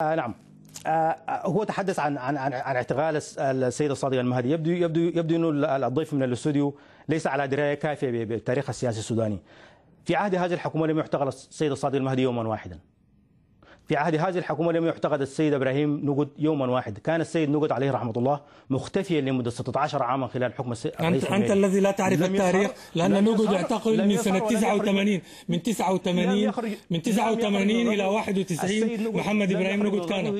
آه نعم آه، آه، هو تحدث عن عن عن, اعتقال السيده الصادق المهدي يبدو يبدو يبدو انه الضيف من الاستوديو ليس على درايه كافيه بالتاريخ السياسي السوداني في عهد هذه الحكومه لم يعتقل السيد الصادق المهدي يوما واحدا في عهد هذه الحكومة لم يعتقد السيد إبراهيم نقد يوما واحد كان السيد نقد عليه رحمة الله مختفيا لمدة 16 عاما خلال حكم السيد أنت, أنت الذي لا تعرف التاريخ لأن نقد اعتقل من سنة 89 من 89 من 89 إلى 91 محمد إبراهيم نقد كان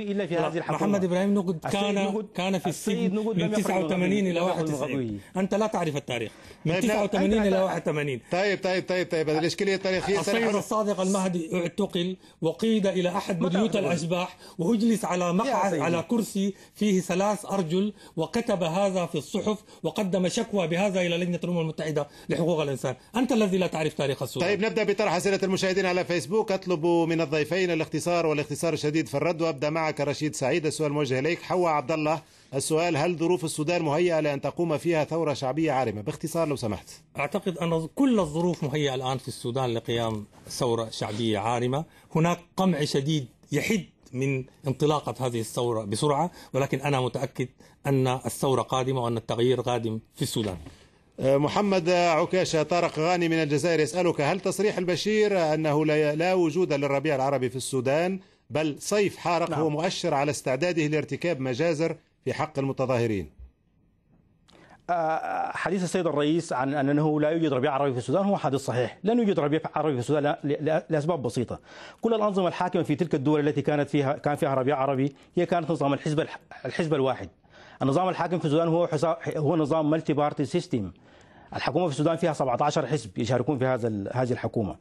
محمد إبراهيم نقد كان كان في السجن من 89 إلى 91 أنت لا تعرف التاريخ من 89 إلى 81 طيب طيب طيب طيب الإشكالية التاريخية السيد الصادق المهدي اعتقل وقيد إلى أحد واحد بيوت الأشباح وأجلس على مقعد على كرسي فيه ثلاث أرجل وكتب هذا في الصحف وقدم شكوى بهذا إلى لجنة الأمم المتحدة لحقوق الإنسان أنت الذي لا تعرف تاريخ السودان طيب نبدأ بطرح أسئلة المشاهدين على فيسبوك أطلب من الضيفين الاختصار والاختصار الشديد في الرد وأبدأ معك رشيد سعيد السؤال موجه إليك حواء عبد الله السؤال هل ظروف السودان مهيئة لأن تقوم فيها ثورة شعبية عارمة باختصار لو سمحت أعتقد أن كل الظروف مهيئة الآن في السودان لقيام ثورة شعبية عارمة هناك قمع شديد يحد من انطلاقة هذه الثورة بسرعة ولكن أنا متأكد أن الثورة قادمة وأن التغيير قادم في السودان أه، محمد عكاشة طارق غاني من الجزائر يسألك هل تصريح البشير أنه لا وجود للربيع العربي في السودان بل صيف حارق نعم. هو مؤشر على استعداده لارتكاب مجازر في حق المتظاهرين آه، حديث السيد الرئيس عن انه لا يوجد ربيع عربي في السودان هو حديث صحيح، لن يوجد ربيع عربي في السودان لاسباب بسيطه. كل الانظمه الحاكمه في تلك الدول التي كانت فيها كان فيها ربيع عربي هي كانت نظام الحزب الحزب الواحد. النظام الحاكم في السودان هو هو نظام ملتي بارتي سيستم. الحكومه في السودان فيها 17 حزب يشاركون في هذا هذه الحكومه.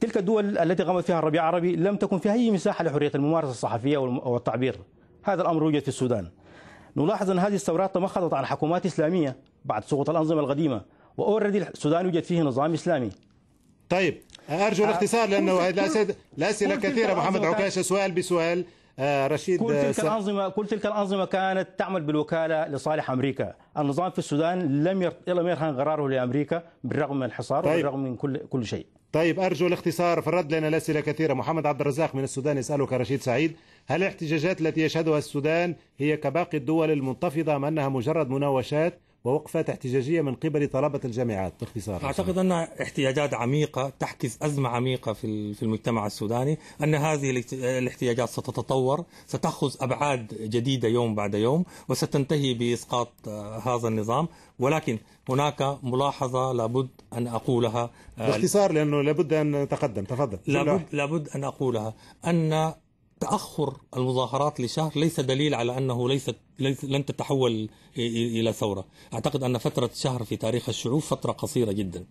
تلك الدول التي قامت فيها الربيع العربي لم تكن فيها اي مساحه لحريه الممارسه الصحفيه والتعبير. هذا الامر يوجد في السودان. نلاحظ أن هذه الثورات تمخضت عن حكومات إسلامية بعد سقوط الأنظمة القديمة وأوريدي السودان يوجد فيه نظام إسلامي طيب أرجو آه. الاختصار لأنه الأسئلة كثيرة محمد عكاشة سؤال بسؤال آه، رشيد كل آه، تلك الانظمه كل تلك الانظمه كانت تعمل بالوكاله لصالح امريكا، النظام في السودان لم ير... لم يرهن قراره لامريكا بالرغم من الحصار طيب. وبالرغم من كل كل شيء. طيب ارجو الاختصار في الرد لنا الاسئله كثيره، محمد عبد الرزاق من السودان يسالك رشيد سعيد، هل الاحتجاجات التي يشهدها السودان هي كباقي الدول المنتفضه ام انها مجرد مناوشات ووقفة احتجاجية من قبل طلبة الجامعات باختصار أعتقد أن احتياجات عميقة تحكز أزمة عميقة في المجتمع السوداني أن هذه الاحتياجات ستتطور ستأخذ أبعاد جديدة يوم بعد يوم وستنتهي بإسقاط آه، هذا النظام ولكن هناك ملاحظة لابد أن أقولها آه، باختصار لأنه لابد أن نتقدم تفضل لابد, لابد أن أقولها أن تاخر المظاهرات لشهر ليس دليل على انه ليست ليس لن تتحول الى ثوره، اعتقد ان فتره شهر في تاريخ الشعوب فتره قصيره جدا.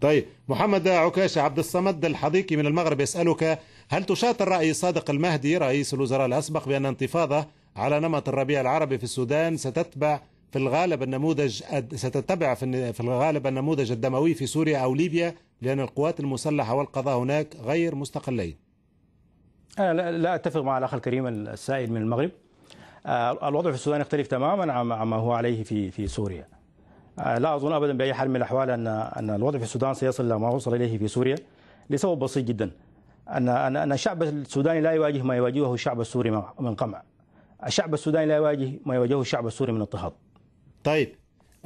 طيب محمد عكاش عبد الصمد الحضيقي من المغرب يسالك هل تشاط الراي صادق المهدي رئيس الوزراء الاسبق بان انتفاضه على نمط الربيع العربي في السودان ستتبع في الغالب النموذج ستتبع في الغالب النموذج الدموي في سوريا او ليبيا لان القوات المسلحه والقضاء هناك غير مستقلين. أنا آه، لا أتفق مع الأخ الكريم السائد من المغرب آه، الوضع في السودان يختلف تماما عما هو عليه في في سوريا آه، لا أظن أبدا بأي حال من الأحوال أن أن الوضع في السودان سيصل إلى ما وصل إليه في سوريا لسبب بسيط جدا أن أن الشعب السوداني لا يواجه ما يواجهه الشعب السوري من قمع الشعب السوداني لا يواجه ما يواجهه الشعب السوري من اضطهاد طيب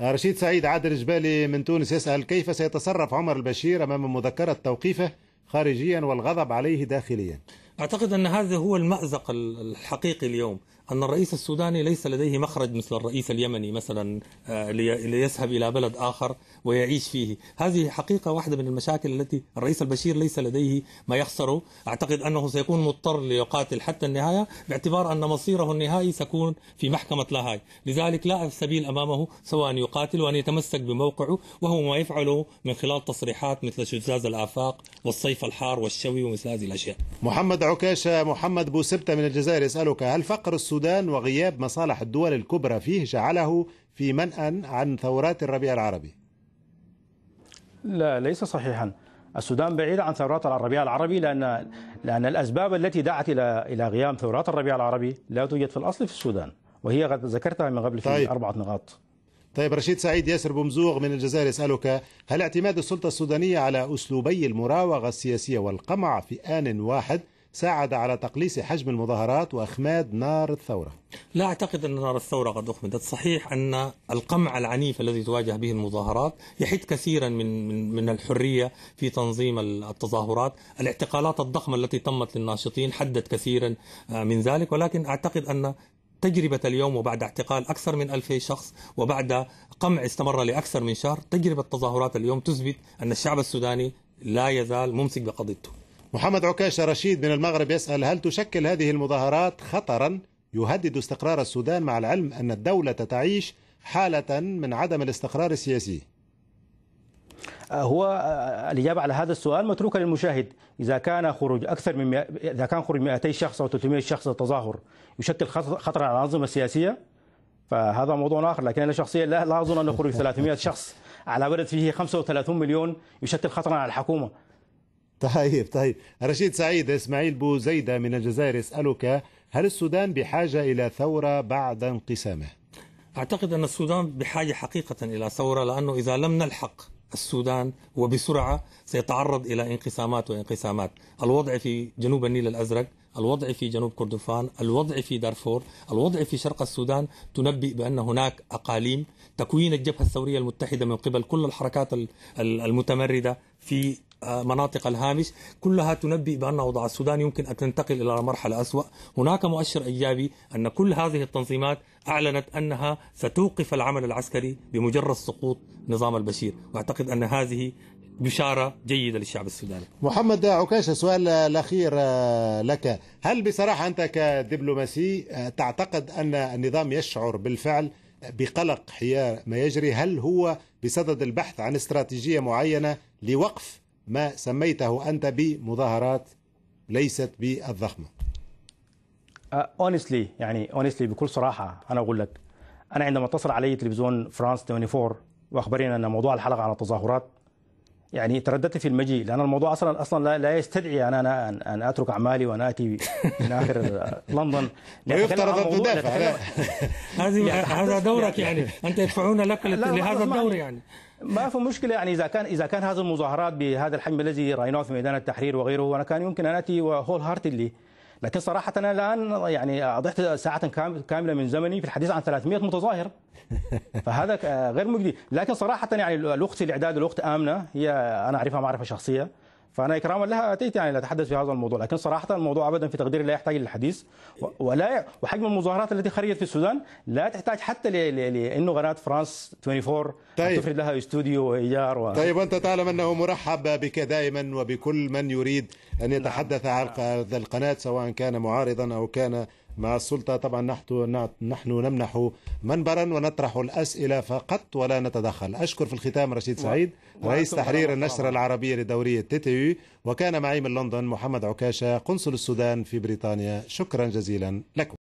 رشيد سعيد عادل جبالي من تونس يسأل كيف سيتصرف عمر البشير أمام مذكرة توقيفه خارجيا والغضب عليه داخليا أعتقد أن هذا هو المأزق الحقيقي اليوم أن الرئيس السوداني ليس لديه مخرج مثل الرئيس اليمني مثلا آه، ليذهب إلى بلد آخر ويعيش فيه هذه حقيقة واحدة من المشاكل التي الرئيس البشير ليس لديه ما يخسره أعتقد أنه سيكون مضطر ليقاتل حتى النهاية باعتبار أن مصيره النهائي سيكون في محكمة لاهاي لذلك لا سبيل أمامه سواء أن يقاتل وأن يتمسك بموقعه وهو ما يفعله من خلال تصريحات مثل شزاز الآفاق والصيف الحار والشوي ومثل هذه الأشياء محمد عكاشة محمد بوسبتة من الجزائر يسألك هل فقر السودان السودان وغياب مصالح الدول الكبرى فيه جعله في منأى عن ثورات الربيع العربي لا ليس صحيحا السودان بعيد عن ثورات الربيع العربي لأن لأن الأسباب التي دعت إلى إلى غياب ثورات الربيع العربي لا توجد في الأصل في السودان وهي قد ذكرتها من قبل في طيب. أربعة نقاط طيب رشيد سعيد ياسر بومزوغ من الجزائر يسألك هل اعتماد السلطة السودانية على أسلوبي المراوغة السياسية والقمع في آن واحد ساعد على تقليص حجم المظاهرات وإخماد نار الثورة لا أعتقد أن نار الثورة قد أخمدت صحيح أن القمع العنيف الذي تواجه به المظاهرات يحد كثيرا من, من, من الحرية في تنظيم التظاهرات الاعتقالات الضخمة التي تمت للناشطين حدت كثيرا آه، من ذلك ولكن أعتقد أن تجربة اليوم وبعد اعتقال أكثر من ألفي شخص وبعد قمع استمر لأكثر من شهر تجربة تظاهرات اليوم تثبت أن الشعب السوداني لا يزال ممسك بقضيته محمد عكاشة رشيد من المغرب يسأل هل تشكل هذه المظاهرات خطرا يهدد استقرار السودان مع العلم أن الدولة تعيش حالة من عدم الاستقرار السياسي آه، هو آه، الإجابة على هذا السؤال متروكة للمشاهد إذا كان خروج أكثر من مئة إذا كان خروج 200 شخص أو 300 شخص للتظاهر يشكل خطرا على الأنظمة السياسية فهذا موضوع آخر لكن أنا شخصيا لا, لا أظن أن خروج 300 شخص على بلد فيه 35 مليون يشكل خطرا على الحكومة طيب طيب رشيد سعيد إسماعيل بو زيدة من الجزائر يسألك هل السودان بحاجة إلى ثورة بعد انقسامه؟ أعتقد أن السودان بحاجة حقيقة إلى ثورة لأنه إذا لم نلحق السودان وبسرعة سيتعرض إلى انقسامات وانقسامات الوضع في جنوب النيل الأزرق الوضع في جنوب كردفان الوضع في دارفور الوضع في شرق السودان تنبئ بأن هناك أقاليم تكوين الجبهة الثورية المتحدة من قبل كل الحركات المتمردة في آه، مناطق الهامش كلها تنبئ بأن وضع السودان يمكن أن تنتقل إلى مرحلة أسوأ هناك مؤشر إيجابي أن كل هذه التنظيمات أعلنت أنها ستوقف العمل العسكري بمجرد سقوط نظام البشير وأعتقد أن هذه بشارة جيدة للشعب السوداني محمد عكاش السؤال الأخير آه، لك هل بصراحة أنت كدبلوماسي آه، تعتقد أن النظام يشعر بالفعل بقلق حيال ما يجري هل هو بصدد البحث عن استراتيجية معينة لوقف ما سميته أنت بمظاهرات ليست بالضخمة اونستلي uh, يعني اونستلي بكل صراحه انا اقول لك انا عندما اتصل علي تلفزيون فرانس 24 واخبرني ان موضوع الحلقه عن التظاهرات يعني ترددت في المجيء لان الموضوع اصلا اصلا لا يستدعي ان انا ان, اترك اعمالي وان اتي من اخر آه، لندن ويفترض ان تدافع هذه هذا دورك يعني انت يدفعون لك لهذا الدور يعني ما في مشكله يعني اذا كان اذا كان هذه المظاهرات بهذا الحجم الذي رايناه في ميدان التحرير وغيره انا كان يمكن ان اتي وهول هارتلي لكن صراحة أنا الآن يعني أضحت ساعة كاملة من زمني في الحديث عن 300 متظاهر فهذا غير مجدي لكن صراحة يعني الأخت الإعداد الأخت آمنة هي أنا أعرفها معرفة شخصية فانا اكراما لها اتيت يعني لاتحدث في هذا الموضوع لكن صراحه الموضوع ابدا في تقديري لا يحتاج للحديث ولا وحجم المظاهرات التي خرجت في السودان لا تحتاج حتى لانه قناه فرانس 24 طيب. تفرد لها استوديو وايجار و... طيب انت تعلم انه مرحب بك دائما وبكل من يريد ان يتحدث عن هذا القناه سواء كان معارضا او كان مع السلطة طبعا نحن نمنح منبرا ونطرح الأسئلة فقط ولا نتدخل أشكر في الختام رشيد سعيد رئيس تحرير النشرة العربية لدورية تي تي وكان معي من لندن محمد عكاشة قنصل السودان في بريطانيا شكرا جزيلا لكم